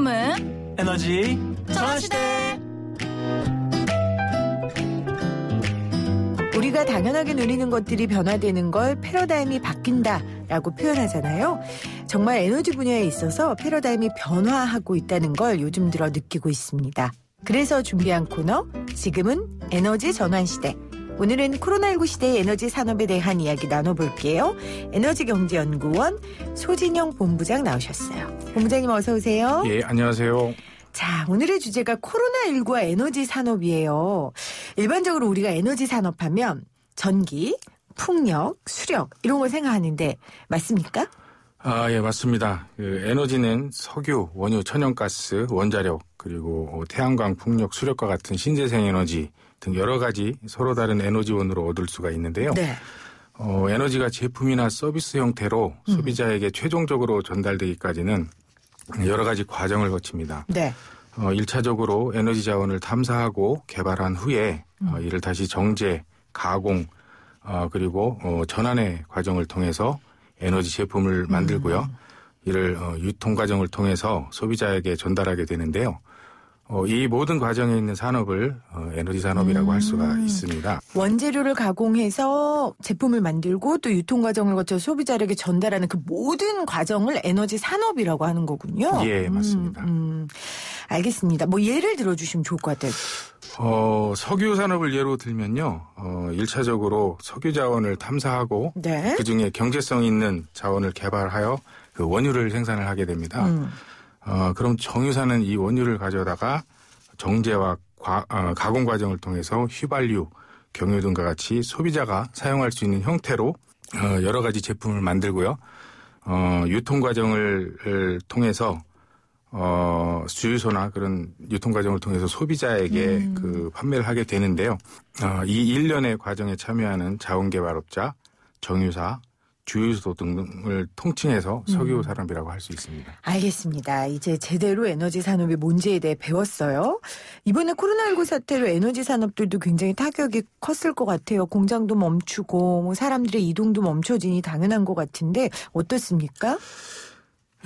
지금은 에너지 전시대 우리가 당연하게 누리는 것들이 변화되는 걸 패러다임이 바뀐다라고 표현하잖아요. 정말 에너지 분야에 있어서 패러다임이 변화하고 있다는 걸 요즘 들어 느끼고 있습니다. 그래서 준비한 코너 지금은 에너지 전환 시대 오늘은 코로나19 시대의 에너지 산업에 대한 이야기 나눠볼게요. 에너지경제연구원 소진영 본부장 나오셨어요. 본부장님 어서 오세요. 예, 안녕하세요. 자, 오늘의 주제가 코로나19와 에너지 산업이에요. 일반적으로 우리가 에너지 산업 하면 전기, 풍력, 수력 이런 걸 생각하는데 맞습니까? 아, 예, 맞습니다. 그 에너지는 석유, 원유, 천연가스, 원자력, 그리고 태양광, 풍력, 수력과 같은 신재생 에너지 등 여러 가지 서로 다른 에너지원으로 얻을 수가 있는데요. 네. 어, 에너지가 제품이나 서비스 형태로 음. 소비자에게 최종적으로 전달되기까지는 여러 가지 과정을 거칩니다. 네. 어, 1차적으로 에너지 자원을 탐사하고 개발한 후에 어, 음. 이를 다시 정제, 가공, 어, 그리고 어, 전환의 과정을 통해서 에너지 제품을 만들고요. 음. 이를 어, 유통 과정을 통해서 소비자에게 전달하게 되는데요. 어, 이 모든 과정에 있는 산업을 어, 에너지 산업이라고 음. 할 수가 음. 있습니다. 원재료를 가공해서 제품을 만들고 또 유통 과정을 거쳐 소비자에게 전달하는 그 모든 과정을 에너지 산업이라고 하는 거군요. 예, 음, 맞습니다. 음, 음. 알겠습니다. 뭐 예를 들어 주시면 좋을 것 같아요. 어, 석유 산업을 예로 들면요. 어, 1차적으로 석유 자원을 탐사하고 네? 그중에 경제성 있는 자원을 개발하여 그 원유를 생산을 하게 됩니다. 음. 어, 그럼 정유사는 이 원유를 가져다가 정제와 과, 어, 가공 과정을 통해서 휘발유, 경유 등과 같이 소비자가 사용할 수 있는 형태로 어, 여러 가지 제품을 만들고요. 어, 유통 과정을 통해서 어, 주유소나 그런 유통 과정을 통해서 소비자에게 음. 그 판매를 하게 되는데요. 어, 이 일련의 과정에 참여하는 자원개발업자, 정유사, 주유소 등을 등 통칭해서 음. 석유 산업이라고 할 수 있습니다. 알겠습니다. 이제 제대로 에너지 산업이 뭔지에 대해 배웠어요. 이번에 코로나19 사태로 에너지 산업들도 굉장히 타격이 컸을 것 같아요. 공장도 멈추고 뭐 사람들의 이동도 멈춰지니 당연한 것 같은데 어떻습니까?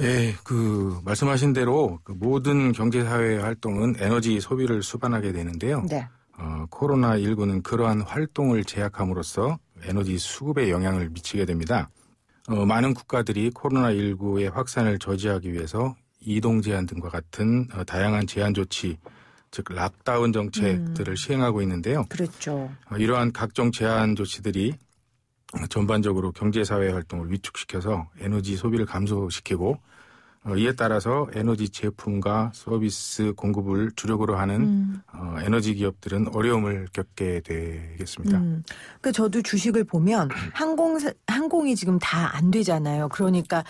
예, 그 말씀하신 대로 그 모든 경제 사회 활동은 에너지 소비를 수반하게 되는데요. 네. 어, 코로나 19는 그러한 활동을 제약함으로써 에너지 수급에 영향을 미치게 됩니다. 어, 많은 국가들이 코로나19의 확산을 저지하기 위해서 이동 제한 등과 같은 어, 다양한 제한 조치 즉 락다운 정책들을 음. 시행하고 있는데요. 그렇죠. 어, 이러한 각종 제한 조치들이 전반적으로 경제 사회 활동을 위축시켜서 에너지 소비를 감소시키고 어, 이에 따라서 에너지 제품과 서비스 공급을 주력으로 하는 음. 어, 에너지 기업들은 어려움을 겪게 되겠습니다. 음. 그 저도 주식을 보면 음. 항공 항공이 지금 다 안 되잖아요. 그러니까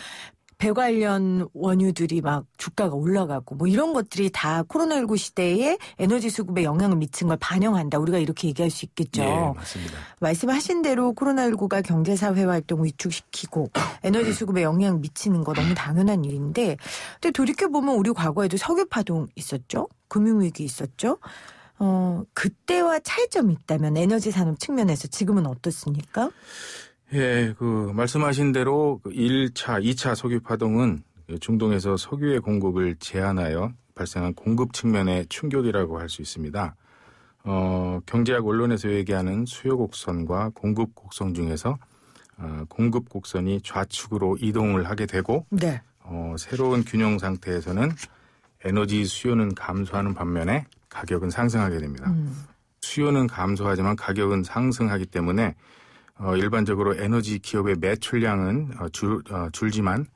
배 관련 원유들이 막 주가가 올라가고 뭐 이런 것들이 다 코로나19 시대에 에너지 수급에 영향을 미친 걸 반영한다. 우리가 이렇게 얘기할 수 있겠죠. 네, 맞습니다. 말씀하신 대로 코로나19가 경제 사회 활동 을 위축시키고 에너지 수급에 영향 미치는 거 너무 당연한 일인데 근데 돌이켜 보면 우리 과거에도 석유 파동 있었죠. 금융 위기 있었죠. 어, 그때와 차이점이 있다면 에너지 산업 측면에서 지금은 어떻습니까? 예, 그 말씀하신 대로 1차, 그 2차 석유 파동은 중동에서 석유의 공급을 제한하여 발생한 공급 측면의 충격이라고 할 수 있습니다. 어, 경제학 원론에서 얘기하는 수요 곡선과 공급 곡선 중에서 어, 공급 곡선이 좌측으로 이동을 하게 되고 네. 어, 새로운 균형 상태에서는 에너지 수요는 감소하는 반면에 가격은 상승하게 됩니다. 음. 수요는 감소하지만 가격은 상승하기 때문에 어, 일반적으로 에너지 기업의 매출량은 어, 줄, 어, 줄지만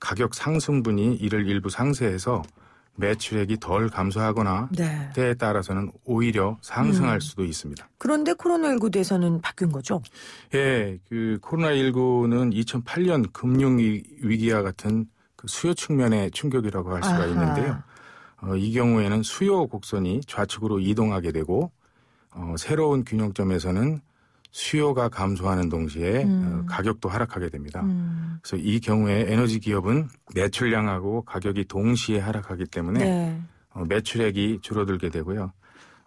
가격 상승분이 이를 일부 상쇄해서 매출액이 덜 감소하거나 네. 때에 따라서는 오히려 상승할 음. 수도 있습니다. 그런데 코로나19 대해서는 바뀐 거죠? 예, 그 코로나19는 2008년 금융 위기와 같은 그 수요 측면의 충격이라고 할 수가 아하. 있는데요. 어, 이 경우에는 수요 곡선이 좌측으로 이동하게 되고 어, 새로운 균형점에서는 수요가 감소하는 동시에 어, 음. 가격도 하락하게 됩니다. 음. 그래서 이 경우에 에너지 기업은 매출량하고 가격이 동시에 하락하기 때문에 네. 어, 매출액이 줄어들게 되고요.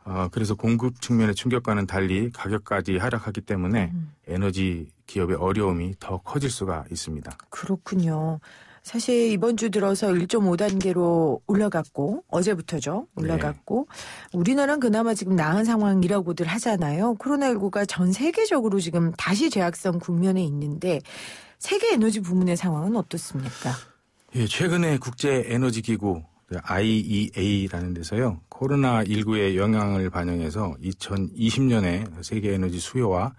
어, 그래서 공급 측면의 충격과는 달리 가격까지 하락하기 때문에 음. 에너지 기업의 어려움이 더 커질 수가 있습니다. 그렇군요. 사실 이번 주 들어서 1.5단계로 올라갔고 어제부터죠. 네. 올라갔고 네. 우리나라는 그나마 지금 나은 상황이라고들 하잖아요. 코로나19가 전 세계적으로 지금 다시 재확산 국면에 있는데 세계 에너지 부문의 상황은 어떻습니까? 예, 최근에 국제 에너지 기구 IEA라는 그 데서요. 코로나19의 영향을 반영해서 2020년에 세계 에너지 수요와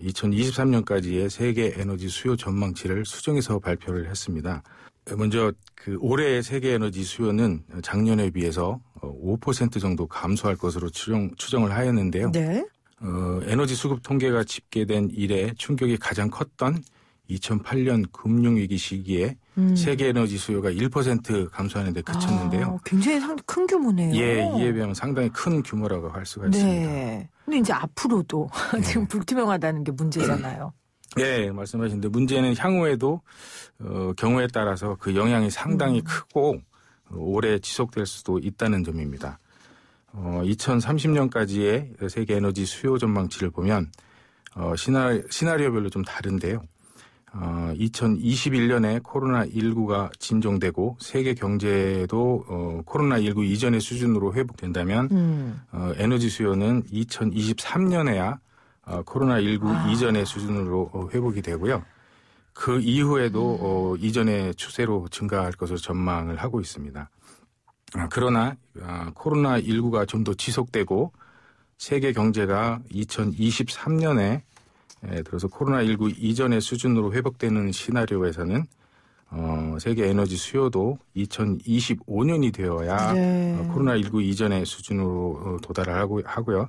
2023년까지의 세계 에너지 수요 전망치를 수정해서 발표를 했습니다. 먼저 그 올해의 세계 에너지 수요는 작년에 비해서 5% 어, 정도 감소할 것으로 추정, 을 하였는데요. 네. 어, 에너지 수급 통계가 집계된 이래 충격이 가장 컸던 2008년 금융위기 시기에 음. 세계 에너지 수요가 1% 감소하는데 그쳤는데요. 아, 굉장히 상, 큰 규모네요. 예, 이에 비하면 상당히 큰 규모라고 할 수가 네. 있습니다. 근데 이제 앞으로도 네. 지금 불투명하다는 게 문제잖아요. 예, 말씀하신 데 문제는 향후에도 어, 경우에 따라서 그 영향이 상당히 음. 크고 오래 지속될 수도 있다는 점입니다. 어, 2030년까지의 세계 에너지 수요 전망치를 보면 어, 시나, 시나리오별로 좀 다른데요. 어, 2021년에 코로나19가 진정되고 세계 경제도 어, 코로나19 이전의 수준으로 회복된다면 음. 어, 에너지 수요는 2023년에야 어, 코로나19 아. 이전의 수준으로 어, 회복이 되고요. 그 이후에도 어, 음. 이전의 추세로 증가할 것으로 전망을 하고 있습니다. 아, 그러나 어, 아, 코로나19가 좀 더 지속되고 세계 경제가 2023년에 예, 들어서 코로나19 이전의 수준으로 회복되는 시나리오에서는 어, 세계 에너지 수요도 2025년이 되어야 네. 어, 코로나19 이전의 수준으로 어, 도달을 하고, 하고요.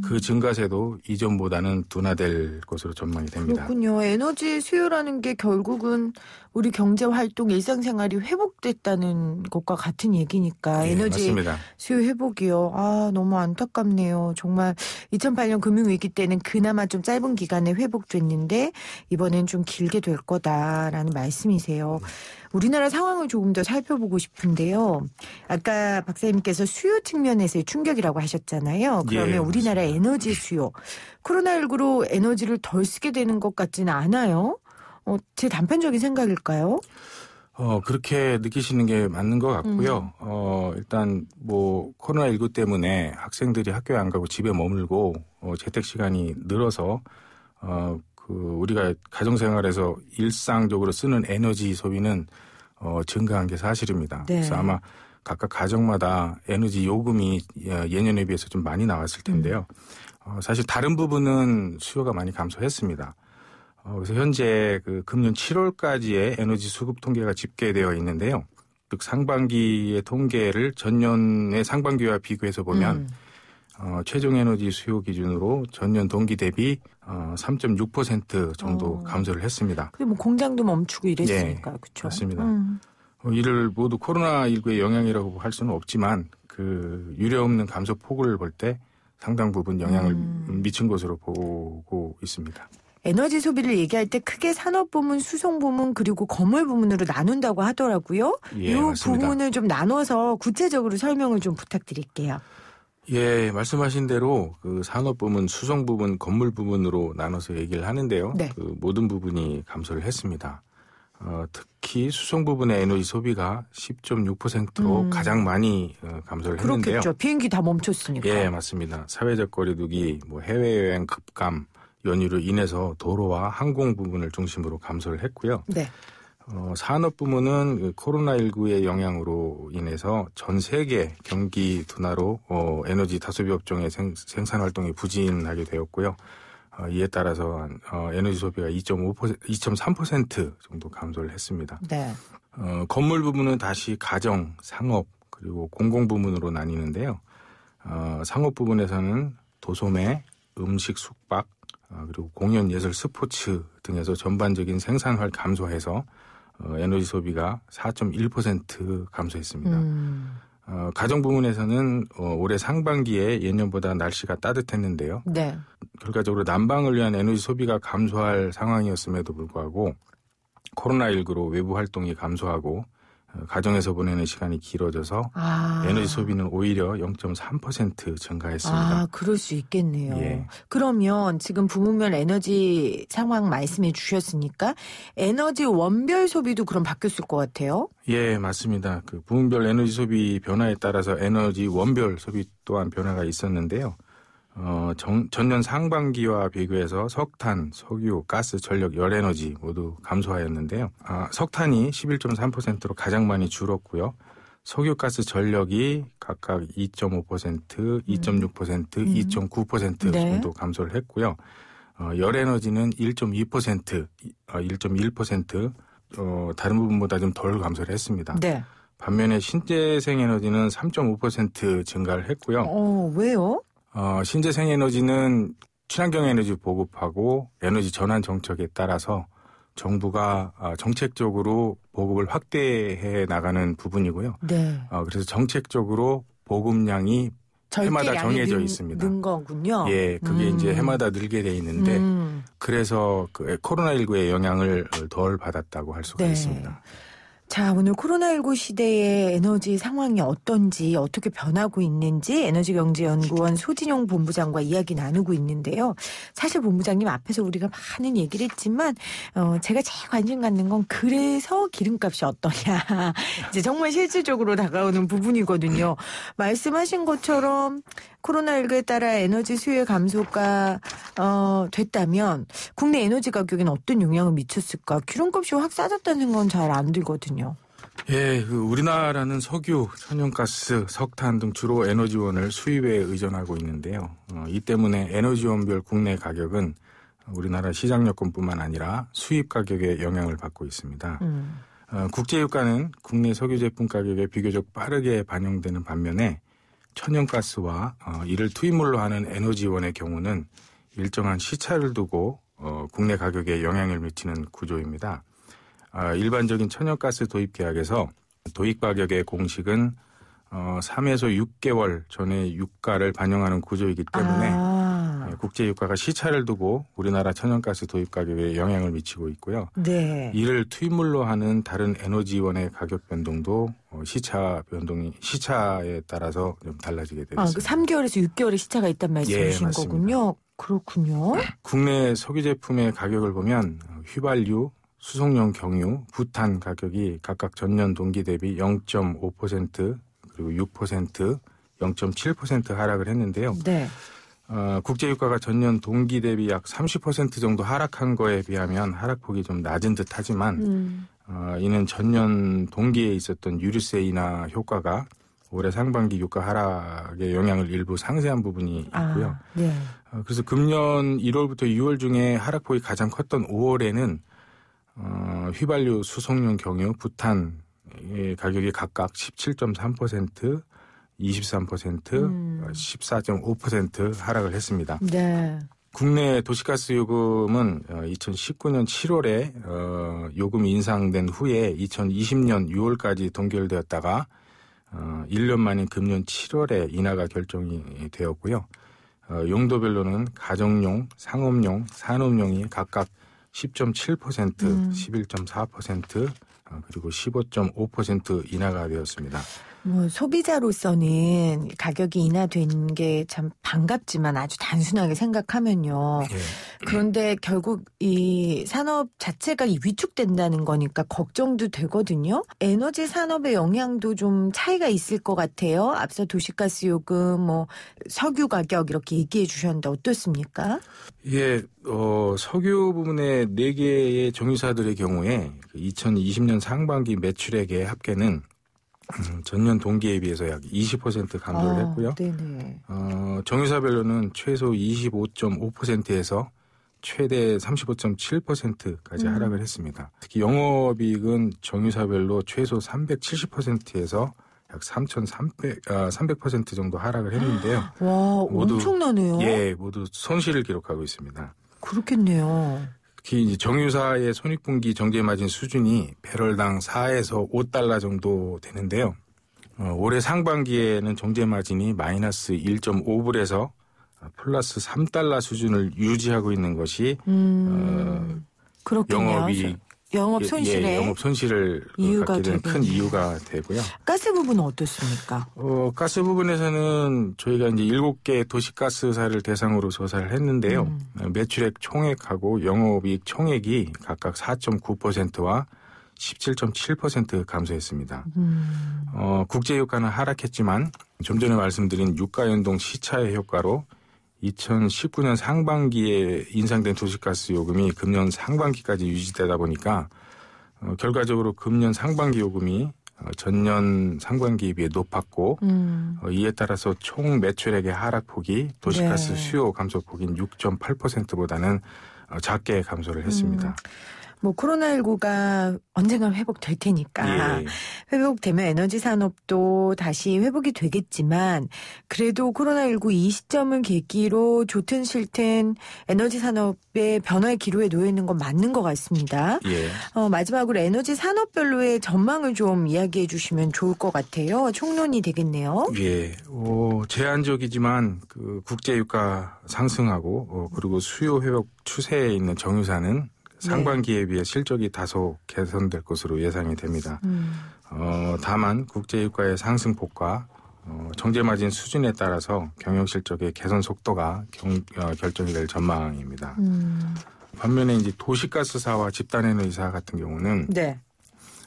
그 증가세도 이전보다는 둔화될 것으로 전망이 됩니다. 그렇군요. 에너지 수요라는 게 결국은 우리 경제 활동 일상생활이 회복됐다는 것과 같은 얘기니까 네, 에너지 맞습니다. 수요 회복이요. 아 너무 안타깝네요. 정말 2008년 금융위기 때는 그나마 좀 짧은 기간에 회복됐는데 이번엔 좀 길게 될 거다라는 말씀이세요. 네. 우리나라 상황을 조금 더 살펴보고 싶은데요. 아까 박사님께서 수요 측면에서의 충격이라고 하셨잖아요. 그러면 예. 우리나라 에너지 수요 코로나19로 에너지를 덜 쓰게 되는 것 같지는 않아요. 어, 제 단편적인 생각일까요? 어, 그렇게 느끼시는 게 맞는 것 같고요. 음. 어, 일단 뭐 코로나19 때문에 학생들이 학교에 안 가고 집에 머물고 어, 재택 시간이 늘어서 어, 그 우리가 가정생활에서 일상적으로 쓰는 에너지 소비는 어, 증가한 게 사실입니다. 네. 그래서 아마 각각 가정마다 에너지 요금이 예, 예년에 비해서 좀 많이 나왔을 텐데요. 음. 어, 사실 다른 부분은 수요가 많이 감소했습니다. 어, 그래서 현재 그 금년 7월까지의 에너지 수급 통계가 집계되어 있는데요. 즉 상반기의 통계를 전년의 상반기와 비교해서 보면 음. 어, 최종 에너지 수요 기준으로 전년 동기 대비 어, 3.6% 정도 어. 감소를 했습니다. 뭐 공장도 멈추고 이랬으니까 예, 그렇죠. 맞습니다. 음. 어, 이를 모두 코로나 19의 영향이라고 할 수는 없지만 그 유례없는 감소 폭을 볼 때 상당 부분 영향을 음. 미친 것으로 보고 있습니다. 에너지 소비를 얘기할 때 크게 산업 부문, 수송 부문 그리고 건물 부문으로 나눈다고 하더라고요. 예, 이 맞습니다. 부문을 좀 나눠서 구체적으로 설명을 좀 부탁드릴게요. 예, 말씀하신 대로 그 산업 부문, 수송 부문, 건물 부문으로 나눠서 얘기를 하는데요. 네. 그 모든 부분이 감소를 했습니다. 어, 특히 수송 부분의 에너지 소비가 10.6%로 음. 가장 많이 어, 감소를 그렇겠죠. 했는데요. 비행기 다 멈췄으니까. 예, 맞습니다. 사회적 거리두기, 뭐 해외여행 급감, 연휴로 인해서 도로와 항공 부분을 중심으로 감소를 했고요. 네. 어, 산업 부문은 그 코로나19의 영향으로 인해서 전 세계 경기 둔화로 어, 에너지 다소비 업종의 생, 산 활동이 부진하게 되었고요. 어, 이에 따라서 어, 에너지 소비가 2.5% 2.3% 정도 감소를 했습니다. 네. 어, 건물 부문은 다시 가정, 상업 그리고 공공 부문으로 나뉘는데요. 어, 상업 부분에서는 도소매, 음식, 숙박, 어, 그리고 공연, 예술, 스포츠 등에서 전반적인 생산활 감소해서 어, 에너지 소비가 4.1% 감소했습니다. 음. 어, 가정 부문에서는 어, 올해 상반기에 예년보다 날씨가 따뜻했는데요. 네. 결과적으로 난방을 위한 에너지 소비가 감소할 상황이었음에도 불구하고 코로나19로 외부 활동이 감소하고 가정에서 보내는 시간이 길어져서 아. 에너지 소비는 오히려 0.3% 증가했습니다. 아, 그럴 수 있겠네요. 예. 그러면 지금 부문별 에너지 상황 말씀해 주셨으니까 에너지 원별 소비도 그럼 바뀌었을 것 같아요? 예, 맞습니다. 그 부문별 에너지 소비 변화에 따라서 에너지 원별 소비 또한 변화가 있었는데요. 어, 정, 전년 상반기와 비교해서 석탄, 석유, 가스, 전력, 열에너지 모두 감소하였는데요. 아, 석탄이 11.3%로 가장 많이 줄었고요. 석유, 가스, 전력이 각각 2.5%, 음. 2.6%, 음. 2.9% 정도 네. 감소를 했고요. 어, 열에너지는 1.2%, 1.1%, 어, 다른 부분보다 좀 덜 감소를 했습니다. 네. 반면에 신재생에너지는 3.5% 증가를 했고요. 어, 왜요? 어, 신재생 에너지는 친환경 에너지 보급하고 에너지 전환 정책에 따라서 정부가 어, 정책적으로 보급을 확대해 나가는 부분이고요. 네. 어, 그래서 정책적으로 보급량이 해마다 정해져 는, 있습니다. 는 거군요. 예, 그게 음. 이제 해마다 늘게 돼 있는데 음. 그래서 그 코로나19의 영향을 덜 받았다고 할 수가 네. 있습니다. 자, 오늘 코로나19 시대의 에너지 상황이 어떤지, 어떻게 변하고 있는지 에너지경제연구원 소진용 본부장과 이야기 나누고 있는데요. 사실 본부장님 앞에서 우리가 많은 얘기를 했지만, 어, 제가 제일 관심 갖는 건 그래서 기름값이 어떠냐. 이제 정말 실질적으로 다가오는 부분이거든요. 말씀하신 것처럼 코로나19에 따라 에너지 수요의 감소가 어, 됐다면 국내 에너지 가격에는 어떤 영향을 미쳤을까? 기름값이 확 싸졌다는 건 잘 안 들거든요. 예, 그 우리나라는 석유, 천연가스, 석탄 등 주로 에너지원을 수입에 의존하고 있는데요. 어, 이 때문에 에너지원별 국내 가격은 우리나라 시장 여건뿐만 아니라 수입 가격에 영향을 받고 있습니다. 음. 어, 국제유가는 국내 석유 제품 가격에 비교적 빠르게 반영되는 반면에 천연가스와 어, 이를 투입물로 하는 에너지원의 경우는 일정한 시차를 두고 어, 국내 가격에 영향을 미치는 구조입니다. 아, 일반적인 천연가스 도입 계약에서 도입 가격의 공식은 어, 3에서 6개월 전에 유가를 반영하는 구조이기 때문에 아. 어, 국제 유가가 시차를 두고 우리나라 천연가스 도입 가격에 영향을 미치고 있고요. 네. 이를 투입물로 하는 다른 에너지원의 가격 변동도 어, 시차 변동이 시차에 따라서 좀 달라지게 되겠습니다. 아, 그 3개월에서 6개월의 시차가 있단 예, 말씀이신 예, 거군요. 그렇군요. 국내 석유 제품의 가격을 보면 휘발유, 수송용 경유, 부탄 가격이 각각 전년 동기 대비 0.5% 그리고 6% 0.7% 하락을 했는데요. 네. 어, 국제유가가 전년 동기 대비 약 30% 정도 하락한 거에 비하면 하락폭이 좀 낮은 듯 하지만 음. 어, 이는 전년 동기에 있었던 유류세 인하 효과가 올해 상반기 유가 하락의 영향을 일부 상세한 부분이 아, 있고요. 아, 네. 어, 그래서 금년 1월부터 6월 중에 하락폭이 가장 컸던 5월에는 어, 휘발유, 수송용 경유, 부탄 의 가격이 각각 17.3%, 23%, 음. 14.5% 하락을 했습니다. 네. 국내 도시가스 요금은 2019년 어, 7월에 어, 요금 인상된 후에 2020년 6월까지 동결되었다가 1년 어, 만인 금년 7월에 인하가 결정이 되었고요. 용도별로는 가정용, 상업용, 산업용이 각각 10.7%, 음. 11.4%, 그리고 15.5% 인하가 되었습니다. 뭐 소비자로서는 가격이 인하된 게 참 반갑지만 아주 단순하게 생각하면요. 예. 그런데 결국 이 산업 자체가 위축된다는 거니까 걱정도 되거든요. 에너지 산업의 영향도 좀 차이가 있을 것 같아요. 앞서 도시가스 요금, 뭐 석유 가격 이렇게 얘기해 주셨는데 어떻습니까? 예, 어, 석유 부분의 4개의 정유사들의 경우에 2020년 그 상반기 매출액의 합계는 음, 전년 동기에 비해서 약 20% 감소를 아, 했고요. 네네. 어, 정유사별로는 최소 25.5%에서 최대 35.7%까지 음. 하락을 했습니다. 특히 영업이익은 정유사별로 최소 370%에서 약 3,300, 아, 300% 정도 하락을 했는데요. 와, 모두, 엄청나네요. 예, 모두 손실을 기록하고 있습니다. 그렇겠네요. 특히 이제 정유사의 손익분기 정제마진 수준이 배럴당 4에서 5달러 정도 되는데요. 어, 올해 상반기에는 정제마진이 마이너스 1.5불에서 플러스 3달러 수준을 유지하고 있는 것이 음, 어, 영업이익 영업 손실에 예, 예 영업 손실을 이유가 되는 큰 이유가 되고요. 가스 부분은 어떻습니까? 어, 가스 부분에서는 저희가 이제 일곱 개 도시가스사를 대상으로 조사를 했는데요. 음. 매출액 총액하고 영업이익 총액이 각각 4.9%와 17.7% 감소했습니다. 음. 어, 국제 유가는 하락했지만 좀 전에 말씀드린 유가 연동 시차의 효과로 2019년 상반기에 인상된 도시가스 요금이 금년 상반기까지 유지되다 보니까 어, 결과적으로 금년 상반기 요금이 어, 전년 상반기에 비해 높았고 음. 어, 이에 따라서 총 매출액의 하락폭이 도시가스 네. 수요 감소폭인 6.8%보다는 어, 작게 감소를 했습니다. 음. 뭐 코로나19가 언젠간 회복될 테니까 예. 회복되면 에너지 산업도 다시 회복이 되겠지만 그래도 코로나19 이 시점을 계기로 좋든 싫든 에너지 산업의 변화의 기로에 놓여 있는 건 맞는 것 같습니다. 예. 어, 마지막으로 에너지 산업별로의 전망을 좀 이야기해 주시면 좋을 것 같아요. 총론이 되겠네요. 예. 어, 제한적이지만 그 국제 유가 상승하고 어, 그리고 수요 회복 추세에 있는 정유사는 상반기에 네. 비해 실적이 다소 개선될 것으로 예상이 됩니다. 음. 어, 다만 국제유가의 상승폭과 어, 정제마진 수준에 따라서 경영실적의 개선 속도가 경, 어, 결정이 될 전망입니다. 음. 반면에 이제 도시가스사와 집단에너지사 같은 경우는 네.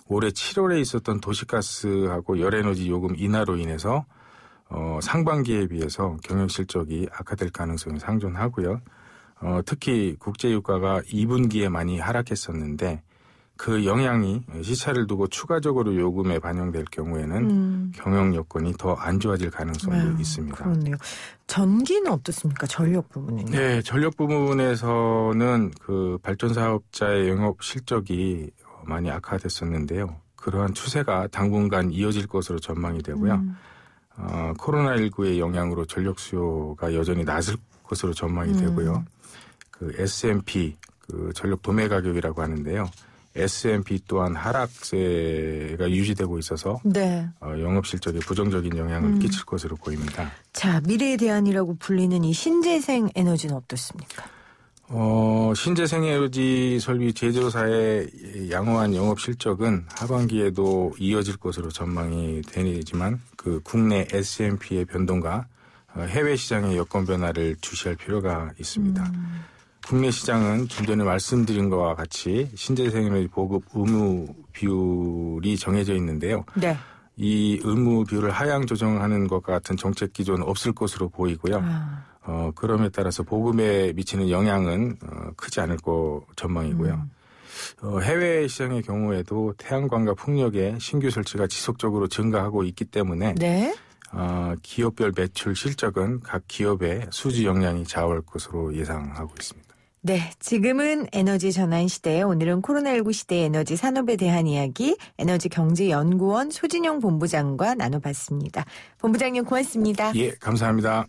올해 7월에 있었던 도시가스하고 열에너지 요금 인하로 인해서 어, 상반기에 비해서 경영 실적이 악화될 가능성이 상존하고요. 어, 특히 국제유가가 2분기에 많이 하락했었는데 그 영향이 시차를 두고 추가적으로 요금에 반영될 경우에는 음. 경영 여건이 더 안 좋아질 가능성이 네, 있습니다. 그렇네요. 전기는 어떻습니까? 전력 부분은 네, 전력 부분에서는 그 발전 사업자의 영업 실적이 많이 악화됐었는데요. 그러한 추세가 당분간 이어질 것으로 전망이 되고요. 음. 어, 코로나19의 영향으로 전력 수요가 여전히 낮을 것으로 전망이 음. 되고요. 그 S&P 그 전력 도매 가격이라고 하는데요. S&P 또한 하락세가 유지되고 있어서 네. 어, 영업 실적에 부정적인 영향을 음. 끼칠 것으로 보입니다. 자, 미래에 대한이라고 불리는 이 신재생 에너지는 어떻습니까? 어, 신재생 에너지 설비 제조사의 양호한 영업 실적은 하반기에도 이어질 것으로 전망이 되지만 그 국내 S&P의 변동과 어, 해외 시장의 여건 변화를 주시할 필요가 있습니다. 음. 국내 시장은 좀 전에 말씀드린 것과 같이 신재생 에너지 보급 의무 비율이 정해져 있는데요. 네. 이 의무 비율을 하향 조정하는 것과 같은 정책 기조는 없을 것으로 보이고요. 아. 어, 그럼에 따라서 보급에 미치는 영향은 어, 크지 않을 것 전망이고요. 음. 어, 해외 시장의 경우에도 태양광과 풍력의 신규 설치가 지속적으로 증가하고 있기 때문에 네. 어, 기업별 매출 실적은 각 기업의 수지 역량이 좌우할 것으로 예상하고 있습니다. 네, 지금은 에너지 전환 시대에 오늘은 코로나19 시대 에너지 산업에 대한 이야기 에너지 경제 연구원 소진영 본부장과 나눠봤습니다. 본부장님 고맙습니다. 예, 감사합니다.